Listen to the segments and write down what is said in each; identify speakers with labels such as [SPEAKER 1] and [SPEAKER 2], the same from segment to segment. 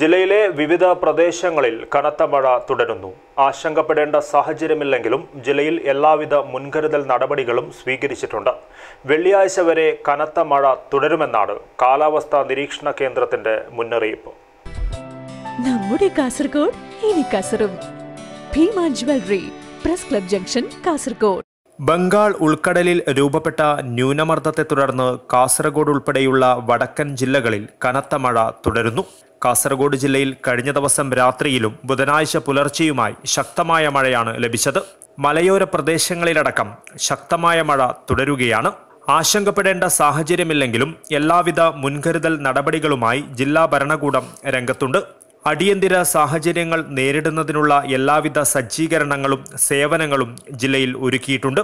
[SPEAKER 1] ജില്ലയിലെ വിവിധ പ്രദേശങ്ങളിൽ കനത്ത മഴ തുടരുന്നു ആശങ്കപ്പെടേണ്ട സാഹചര്യമില്ലെങ്കിലും ജില്ലയിൽ എല്ലാവിധ മുൻകരുതൽ നടപടികളും സ്വീകരിച്ചിട്ടുണ്ട് വെള്ളിയാഴ്ച വരെ കനത്ത മഴ തുടരുമെന്നാണ് കാലാവസ്ഥാ നിരീക്ഷണ കേന്ദ്രത്തിന്റെ മുന്നറിയിപ്പ്
[SPEAKER 2] നമ്മുടെ കാസർഗോഡ് ഇനി jewellery press club junction Kasaragod
[SPEAKER 1] Bengal ഉൾക്കടലിൽ രൂപപ്പെട്ട ന്യൂനമർദ്ദത്തെ തുടർന്ന് കാസർഗോഡ് ഉൾപ്പെടെയുള്ള വടക്കൻ ജില്ലകളിൽ കനത്ത മഴ തുടരുന്നു കാസർഗോഡ് ജില്ലയിൽ കഴിഞ്ഞ ദിവസം രാത്രിയിലും ബുധനാഴ്ച പുലർച്ചെയുമായി ശക്തമായ മഴയാണ് ലഭിച്ചത് മലയോര പ്രദേശങ്ങളിലടക്കം ശക്തമായ മഴ തുടരുകയാണ് ആശങ്കപ്പെടേണ്ട സാഹചര്യമില്ലെങ്കിലും എല്ലാവിധ മുൻകരുതൽ നടപടികളുമായി ജില്ലാ ഭരണകൂടം രംഗത്തുണ്ട് അടിയന്തര സാഹചര്യങ്ങൾ നേരിടുന്നതിനുള്ള എല്ലാവിധ സജ്ജീകരണങ്ങളും സേവനങ്ങളും ജില്ലയിൽ ഒരുക്കിയിട്ടുണ്ട്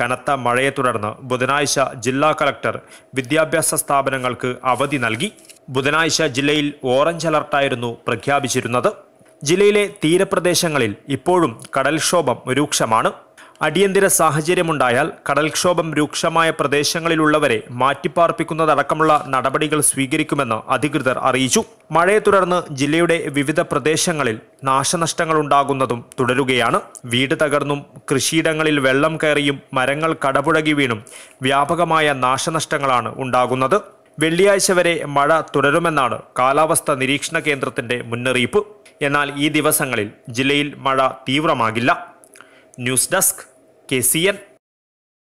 [SPEAKER 1] കനത്ത മഴയെ തുടർന്ന് ബുധനാഴ്ച ജില്ലാ കലക്ടർ വിദ്യാഭ്യാസ സ്ഥാപനങ്ങൾക്ക് അവധി നൽകി ബുധനാഴ്ച ജില്ലയിൽ ഓറഞ്ച് അലർട്ടായിരുന്നു പ്രഖ്യാപിച്ചിരുന്നത് ജില്ലയിലെ തീരപ്രദേശങ്ങളിൽ ഇപ്പോഴും കടൽക്ഷോഭം രൂക്ഷമാണ് അടിയന്തര സാഹചര്യമുണ്ടായാൽ കടൽക്ഷോഭം രൂക്ഷമായ പ്രദേശങ്ങളിലുള്ളവരെ മാറ്റിപ്പാർപ്പിക്കുന്നതടക്കമുള്ള നടപടികൾ സ്വീകരിക്കുമെന്ന് അധികൃതർ അറിയിച്ചു മഴയെ തുടർന്ന് ജില്ലയുടെ വിവിധ പ്രദേശങ്ങളിൽ നാശനഷ്ടങ്ങൾ ഉണ്ടാകുന്നതും തുടരുകയാണ് വീട് തകർന്നും കൃഷിയിടങ്ങളിൽ വെള്ളം കയറിയും മരങ്ങൾ കടപുഴകി വീണും വ്യാപകമായ നാശനഷ്ടങ്ങളാണ് ഉണ്ടാകുന്നത് വെള്ളിയാഴ്ച വരെ മഴ തുടരുമെന്നാണ് കാലാവസ്ഥാ നിരീക്ഷണ കേന്ദ്രത്തിന്റെ മുന്നറിയിപ്പ് എന്നാൽ ഈ ദിവസങ്ങളിൽ ജില്ലയിൽ മഴ തീവ്രമാകില്ല ന്യൂസ് ഡെസ്ക് que es